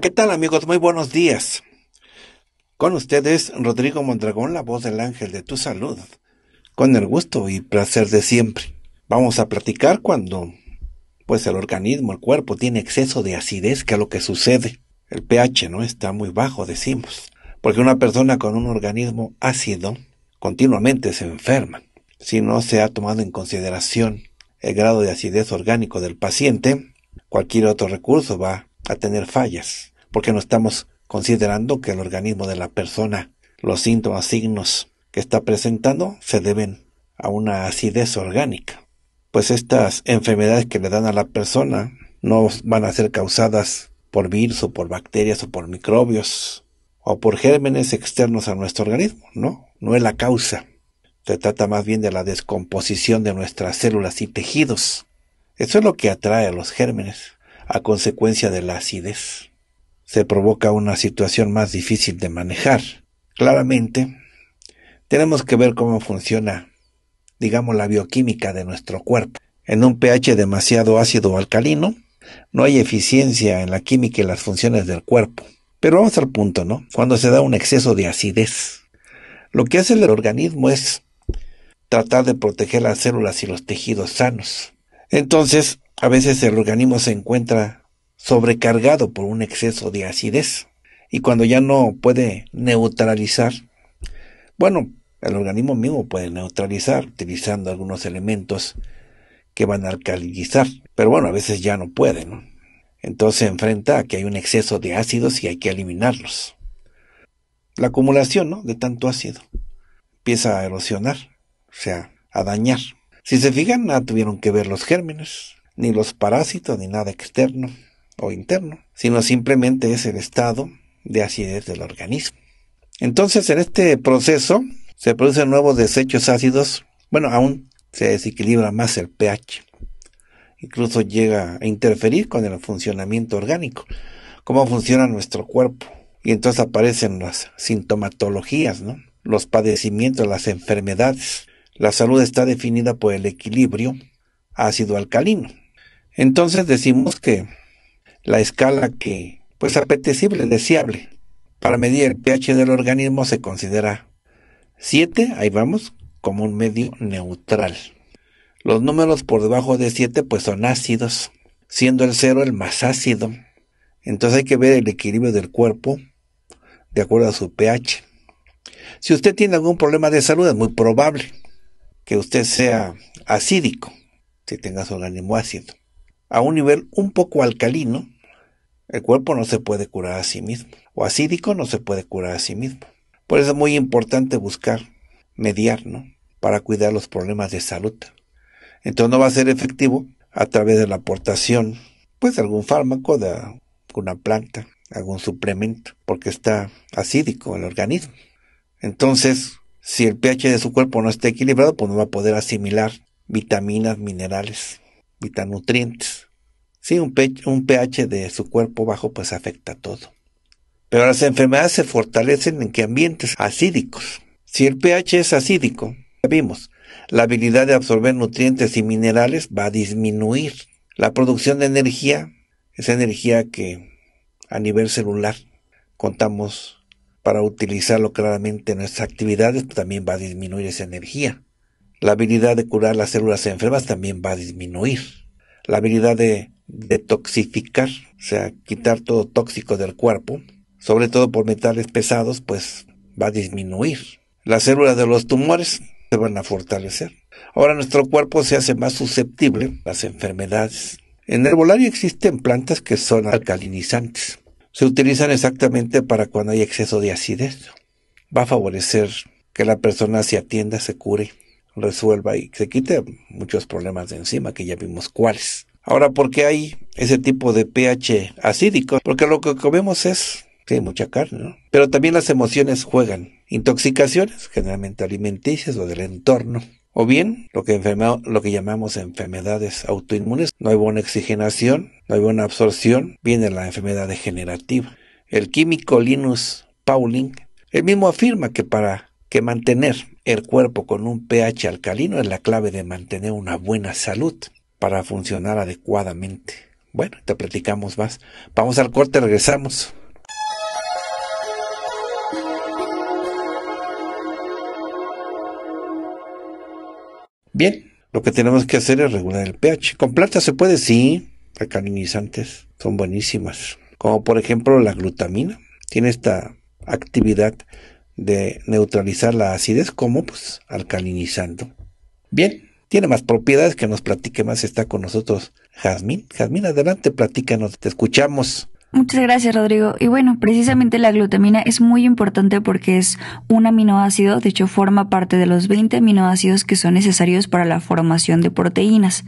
¿qué tal amigos? Muy buenos días. Con ustedes Rodrigo Mondragón, la voz del ángel de tu salud, con el gusto y placer de siempre. Vamos a platicar cuando, pues el organismo, el cuerpo tiene exceso de acidez, que es lo que sucede. El pH no está muy bajo, decimos, porque una persona con un organismo ácido continuamente se enferma. Si no se ha tomado en consideración el grado de acidez orgánico del paciente, cualquier otro recurso va a a tener fallas, porque no estamos considerando que el organismo de la persona, los síntomas, signos que está presentando, se deben a una acidez orgánica. Pues estas enfermedades que le dan a la persona no van a ser causadas por virus o por bacterias o por microbios o por gérmenes externos a nuestro organismo, ¿no? No es la causa. Se trata más bien de la descomposición de nuestras células y tejidos. Eso es lo que atrae a los gérmenes a consecuencia de la acidez. Se provoca una situación más difícil de manejar. Claramente, tenemos que ver cómo funciona, digamos, la bioquímica de nuestro cuerpo. En un pH demasiado ácido o alcalino, no hay eficiencia en la química y las funciones del cuerpo. Pero vamos al punto, ¿no? Cuando se da un exceso de acidez. Lo que hace el organismo es tratar de proteger las células y los tejidos sanos. Entonces, a veces el organismo se encuentra sobrecargado por un exceso de acidez y cuando ya no puede neutralizar, bueno, el organismo mismo puede neutralizar utilizando algunos elementos que van a alcalinizar, pero bueno, a veces ya no puede, ¿no? Entonces se enfrenta a que hay un exceso de ácidos y hay que eliminarlos. La acumulación, ¿no? De tanto ácido empieza a erosionar, o sea, a dañar. Si se fijan, nada ah, tuvieron que ver los gérmenes ni los parásitos, ni nada externo o interno, sino simplemente es el estado de acidez del organismo. Entonces, en este proceso se producen nuevos desechos ácidos, bueno, aún se desequilibra más el pH, incluso llega a interferir con el funcionamiento orgánico, cómo funciona nuestro cuerpo, y entonces aparecen las sintomatologías, los padecimientos, las enfermedades. La salud está definida por el equilibrio ácido-alcalino. Entonces decimos que la escala que, pues apetecible, deseable, para medir el pH del organismo se considera 7, ahí vamos, como un medio neutral. Los números por debajo de 7 pues son ácidos, siendo el 0 el más ácido. Entonces hay que ver el equilibrio del cuerpo de acuerdo a su pH. Si usted tiene algún problema de salud es muy probable que usted sea acídico, si tenga su organismo ácido a un nivel un poco alcalino, el cuerpo no se puede curar a sí mismo, o acídico no se puede curar a sí mismo. Por eso es muy importante buscar, mediar, ¿no? Para cuidar los problemas de salud. Entonces no va a ser efectivo a través de la aportación, pues, de algún fármaco, de una planta, algún suplemento, porque está acídico el organismo. Entonces, si el pH de su cuerpo no está equilibrado, pues no va a poder asimilar vitaminas, minerales, vitanutrientes. Sí, un, pH de su cuerpo bajo pues afecta todo. Pero las enfermedades se fortalecen en que ambientes acídicos. Si el pH es acídico, ya vimos, la habilidad de absorber nutrientes y minerales va a disminuir. La producción de energía, esa energía que a nivel celular contamos para utilizarlo claramente en nuestras actividades, pues, también va a disminuir esa energía. La habilidad de curar las células enfermas también va a disminuir. La habilidad de detoxificar, o sea, quitar todo tóxico del cuerpo, sobre todo por metales pesados, pues va a disminuir. Las células de los tumores se van a fortalecer. Ahora nuestro cuerpo se hace más susceptible a las enfermedades. En el volario existen plantas que son alcalinizantes. Se utilizan exactamente para cuando hay exceso de acidez. Va a favorecer que la persona se atienda, se cure, resuelva y se quite muchos problemas de encima, que ya vimos cuáles. Ahora, ¿por qué hay ese tipo de pH acídico? Porque lo que comemos es Sí, mucha carne, ¿no? Pero también las emociones juegan. Intoxicaciones, generalmente alimenticias o del entorno. O bien lo que, lo que llamamos enfermedades autoinmunes. No hay buena oxigenación, no hay buena absorción. Viene la enfermedad degenerativa. El químico Linus Pauling, él mismo afirma que para que mantener el cuerpo con un pH alcalino es la clave de mantener una buena salud para funcionar adecuadamente. Bueno, te platicamos más. Vamos al corte, regresamos. Bien, lo que tenemos que hacer es regular el pH. Con plata se puede, sí, alcalinizantes son buenísimas, como por ejemplo la glutamina. Tiene esta actividad de neutralizar la acidez como pues alcalinizando. Bien, tiene más propiedades, que nos platique más. Está con nosotros Jazmín. Jazmín, adelante, platícanos, te escuchamos. Muchas gracias, Rodrigo. Y bueno, precisamente la glutamina es muy importante porque es un aminoácido, de hecho forma parte de los 20 aminoácidos que son necesarios para la formación de proteínas.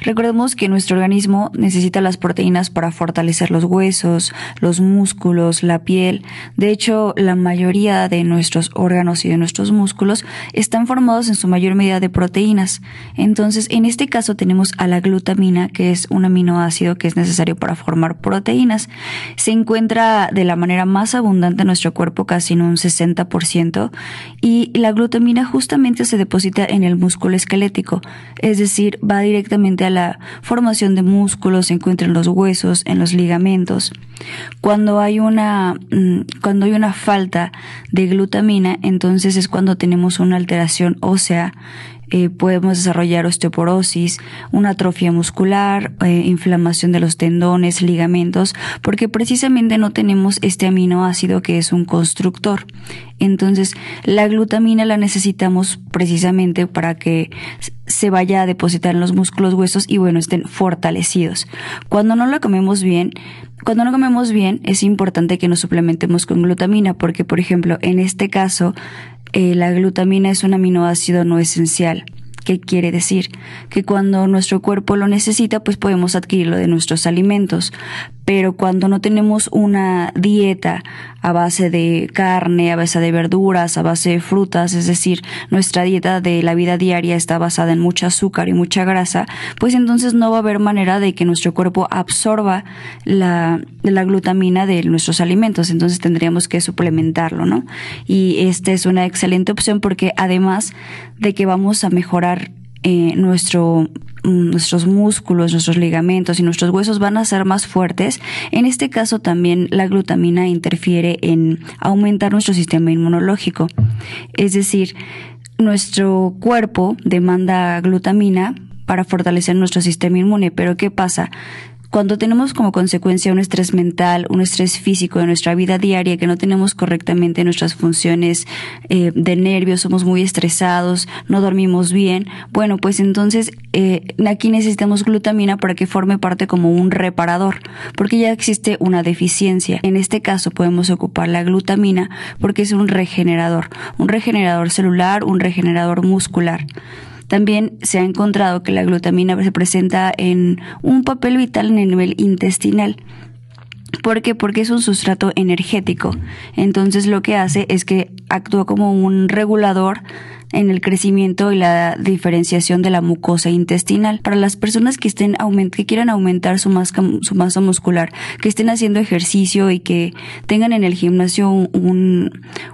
Recordemos que nuestro organismo necesita las proteínas para fortalecer los huesos, los músculos, la piel. De hecho, la mayoría de nuestros órganos y de nuestros músculos están formados en su mayor medida de proteínas. Entonces, en este caso tenemos a la glutamina, que es un aminoácido que es necesario para formar proteínas. Se encuentra de la manera más abundante en nuestro cuerpo, casi en un 60%, y la glutamina justamente se deposita en el músculo esquelético, es decir, va directamente a la formación de músculos, se encuentra en los huesos, en los ligamentos. Cuando hay una, mm, cuando hay una falta de glutamina, entonces es cuando tenemos una alteración ósea eh, podemos desarrollar osteoporosis, una atrofia muscular, eh, inflamación de los tendones, ligamentos, porque precisamente no tenemos este aminoácido que es un constructor. Entonces, la glutamina la necesitamos precisamente para que se vaya a depositar en los músculos huesos y bueno, estén fortalecidos. Cuando no la comemos bien, cuando no comemos bien es importante que nos suplementemos con glutamina porque por ejemplo en este caso eh, la glutamina es un aminoácido no esencial. ¿Qué quiere decir? Que cuando nuestro cuerpo lo necesita, pues podemos adquirirlo de nuestros alimentos. Pero cuando no tenemos una dieta a base de carne, a base de verduras, a base de frutas, es decir, nuestra dieta de la vida diaria está basada en mucho azúcar y mucha grasa, pues entonces no va a haber manera de que nuestro cuerpo absorba la, glutamina de nuestros alimentos, entonces tendríamos que suplementarlo, ¿no? Y esta es una excelente opción porque además de que vamos a mejorar eh, nuestro, mm, nuestros músculos, nuestros ligamentos y nuestros huesos van a ser más fuertes. En este caso también la glutamina interfiere en aumentar nuestro sistema inmunológico. Es decir, nuestro cuerpo demanda glutamina para fortalecer nuestro sistema inmune, pero ¿qué pasa? Cuando tenemos como consecuencia un estrés mental, un estrés físico de nuestra vida diaria, que no tenemos correctamente nuestras funciones eh, de nervios, somos muy estresados, no dormimos bien, bueno, pues entonces eh, aquí necesitamos glutamina para que forme parte como un reparador, porque ya existe una deficiencia. En este caso podemos ocupar la glutamina porque es un regenerador, un regenerador celular, un regenerador muscular. También se ha encontrado que la glutamina se presenta en un papel vital en el nivel intestinal. ¿Por qué? Porque es un sustrato energético. Entonces lo que hace es que actúa como un regulador en el crecimiento y la diferenciación de la mucosa intestinal. Para las personas que estén que quieran aumentar su masa, su masa muscular, que estén haciendo ejercicio y que tengan en el gimnasio un,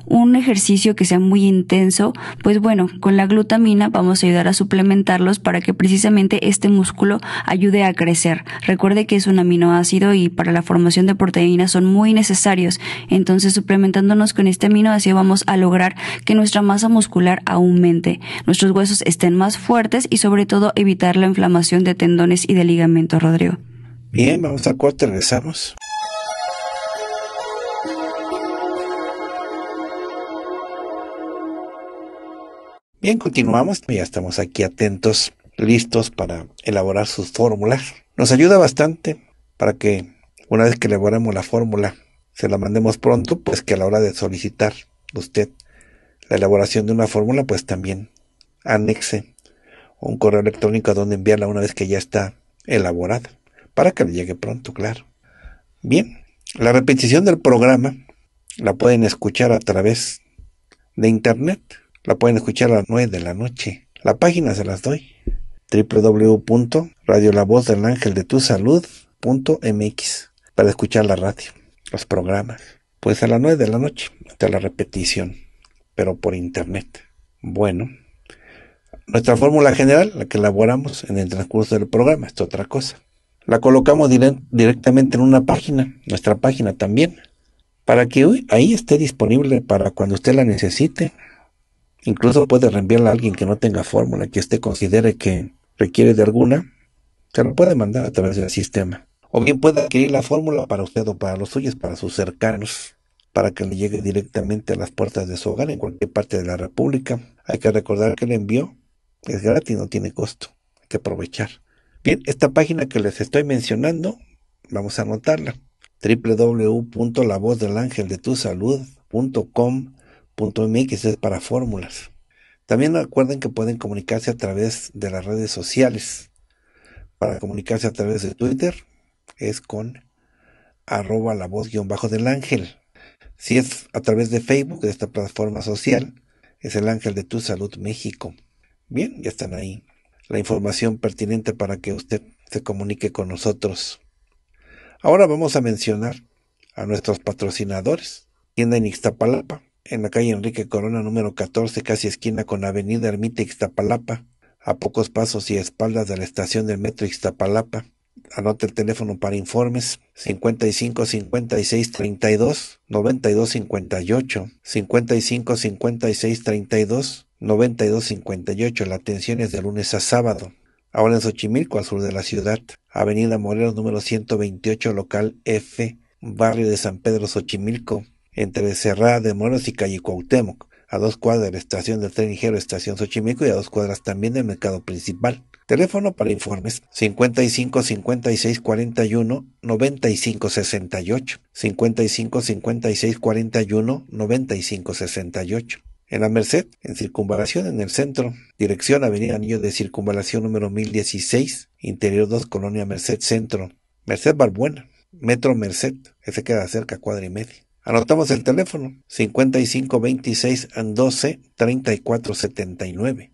un ejercicio que sea muy intenso, pues bueno, con la glutamina vamos a ayudar a suplementarlos para que precisamente este músculo ayude a crecer. Recuerde que es un aminoácido y para la formación de proteínas son muy necesarios. Entonces, suplementándonos con este aminoácido vamos a lograr que nuestra masa muscular aún mente. nuestros huesos estén más fuertes y sobre todo evitar la inflamación de tendones y de ligamento, Rodrigo. Bien, vamos a corte, regresamos. Bien, continuamos, ya estamos aquí atentos, listos para elaborar sus fórmulas. Nos ayuda bastante para que una vez que elaboremos la fórmula, se la mandemos pronto, pues que a la hora de solicitar usted la elaboración de una fórmula, pues también anexe un correo electrónico a donde enviarla una vez que ya está elaborada, para que le llegue pronto, claro. Bien, la repetición del programa la pueden escuchar a través de internet, la pueden escuchar a las 9 de la noche. La página se las doy, www.radiolavozdelangeldetusalud.mx, para escuchar la radio, los programas, pues a las 9 de la noche, hasta la repetición pero por Internet. Bueno, nuestra fórmula general, la que elaboramos en el transcurso del programa, es otra cosa. La colocamos directamente en una página, nuestra página también, para que ahí esté disponible para cuando usted la necesite. Incluso puede reenviarla a alguien que no tenga fórmula, que usted considere que requiere de alguna, se la puede mandar a través del sistema. O bien puede adquirir la fórmula para usted o para los suyos, para sus cercanos para que le llegue directamente a las puertas de su hogar en cualquier parte de la República. Hay que recordar que el envío es gratis, no tiene costo. Hay que aprovechar. Bien, esta página que les estoy mencionando, vamos a anotarla. www.lavozdelangeldetusalud.com.mx es para fórmulas. También recuerden que pueden comunicarse a través de las redes sociales. Para comunicarse a través de Twitter es con arroba la voz guión bajo del ángel. Si es a través de Facebook, de esta plataforma social, es el Ángel de Tu Salud México. Bien, ya están ahí. La información pertinente para que usted se comunique con nosotros. Ahora vamos a mencionar a nuestros patrocinadores. Tienda en Ixtapalapa, en la calle Enrique Corona número 14, casi esquina con Avenida Ermita Ixtapalapa, a pocos pasos y espaldas de la estación del metro Ixtapalapa. Anote el teléfono para informes 55 56 32 92 58 55 56 32 92 58. La atención es de lunes a sábado. Ahora en Xochimilco, al sur de la ciudad, Avenida Morelos número 128, local F, barrio de San Pedro Xochimilco, entre Cerrada de Morelos y Calle Cuauhtémoc, a dos cuadras de la estación del tren ligero Estación Xochimilco y a dos cuadras también del mercado principal. Teléfono para informes 55 56 41 95 68, 55 56 41 95 68. En la Merced, en Circunvalación, en el centro, dirección Avenida Anillo de Circunvalación número 1016, Interior 2, Colonia Merced Centro, Merced Barbuena, Metro Merced, ese queda cerca, cuadra y media. Anotamos el teléfono 5526 12 34 79.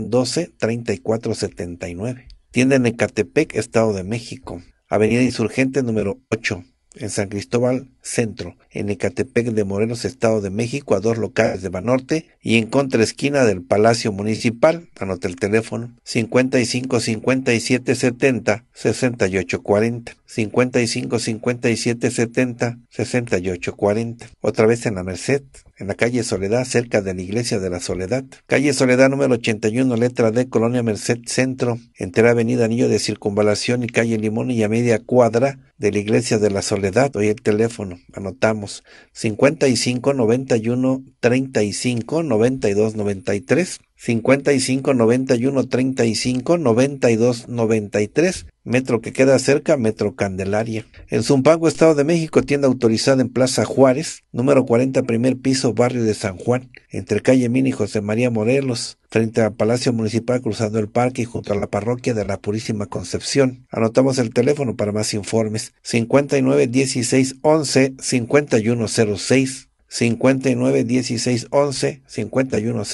12 34 79. Tienda en Ecatepec, Estado de México. Avenida Insurgente número 8, en San Cristóbal, centro, en Ecatepec de Morelos, Estado de México, a dos locales de Banorte y en contra esquina del Palacio Municipal, anota el teléfono 55 57 70 68 40, 55 57 70 68 40, otra vez en la Merced, en la calle Soledad, cerca de la Iglesia de la Soledad. Calle Soledad número 81, letra D, Colonia Merced Centro, entre Avenida Anillo de Circunvalación y calle Limón y a media cuadra de la Iglesia de la Soledad. Hoy el teléfono Anotamos 55 91 35 92 93 55 91 35 92 93, metro que queda cerca, metro Candelaria. En Zumpango, Estado de México, tienda autorizada en Plaza Juárez, número 40, primer piso, barrio de San Juan, entre calle Mini José María Morelos, frente al Palacio Municipal, cruzando el parque y junto a la parroquia de la Purísima Concepción. Anotamos el teléfono para más informes: 59 16 11 51 06. 59 16 11 51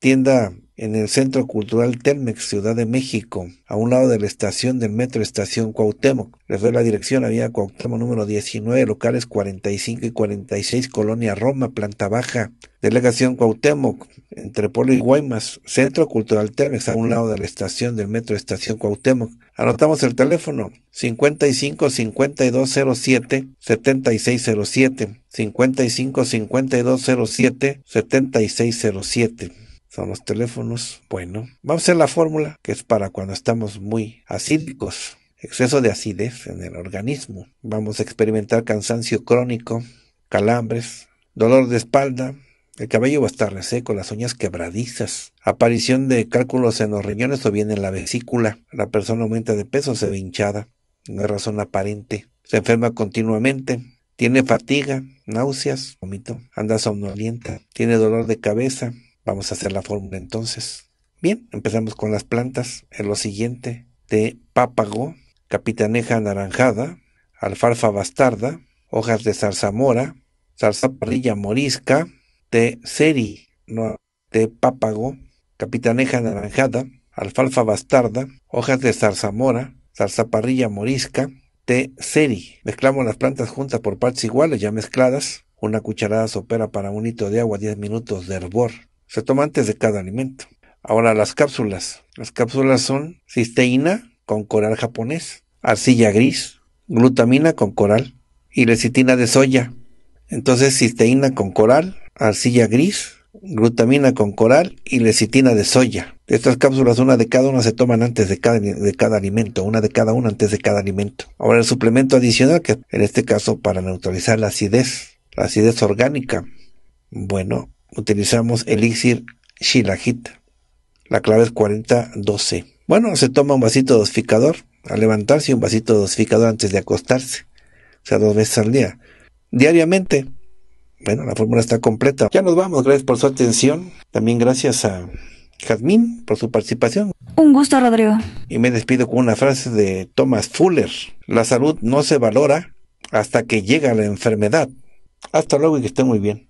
tienda en el Centro Cultural Telmex, Ciudad de México, a un lado de la estación del metro Estación Cuauhtémoc. Les doy la dirección, había Cuauhtémoc número 19, locales 45 y 46, Colonia Roma, planta baja. Delegación Cuauhtémoc, entre Polo y Guaymas, Centro Cultural Telmex, a un lado de la estación del metro Estación Cuauhtémoc. Anotamos el teléfono 55 5207 7607 55 5207 7607 son los teléfonos. Bueno, vamos a hacer la fórmula que es para cuando estamos muy acídicos, exceso de acidez en el organismo. Vamos a experimentar cansancio crónico, calambres, dolor de espalda, el cabello va a estar reseco, las uñas quebradizas, aparición de cálculos en los riñones o bien en la vesícula, la persona aumenta de peso, se ve hinchada, no hay razón aparente, se enferma continuamente, tiene fatiga, náuseas, ...vomito... anda somnolienta, tiene dolor de cabeza, Vamos a hacer la fórmula entonces. Bien, empezamos con las plantas. En lo siguiente, de pápago, capitaneja anaranjada, alfalfa bastarda, hojas de zarzamora, zarzaparrilla morisca, de seri. no, de pápago, capitaneja anaranjada, alfalfa bastarda, hojas de zarzamora, zarzaparrilla morisca, de seri. Mezclamos las plantas juntas por partes iguales, ya mezcladas. Una cucharada sopera para un hito de agua, 10 minutos de hervor se toma antes de cada alimento. Ahora las cápsulas. Las cápsulas son cisteína con coral japonés, arcilla gris, glutamina con coral y lecitina de soya. Entonces cisteína con coral, arcilla gris, glutamina con coral y lecitina de soya. Estas cápsulas, una de cada una, se toman antes de cada, de cada alimento, una de cada una antes de cada alimento. Ahora el suplemento adicional, que en este caso para neutralizar la acidez, la acidez orgánica. Bueno, utilizamos elixir Shilajit. La clave es 4012. Bueno, se toma un vasito dosificador al levantarse y un vasito dosificador antes de acostarse. O sea, dos veces al día. Diariamente. Bueno, la fórmula está completa. Ya nos vamos. Gracias por su atención. También gracias a Jazmín por su participación. Un gusto, Rodrigo. Y me despido con una frase de Thomas Fuller. La salud no se valora hasta que llega la enfermedad. Hasta luego y que esté muy bien.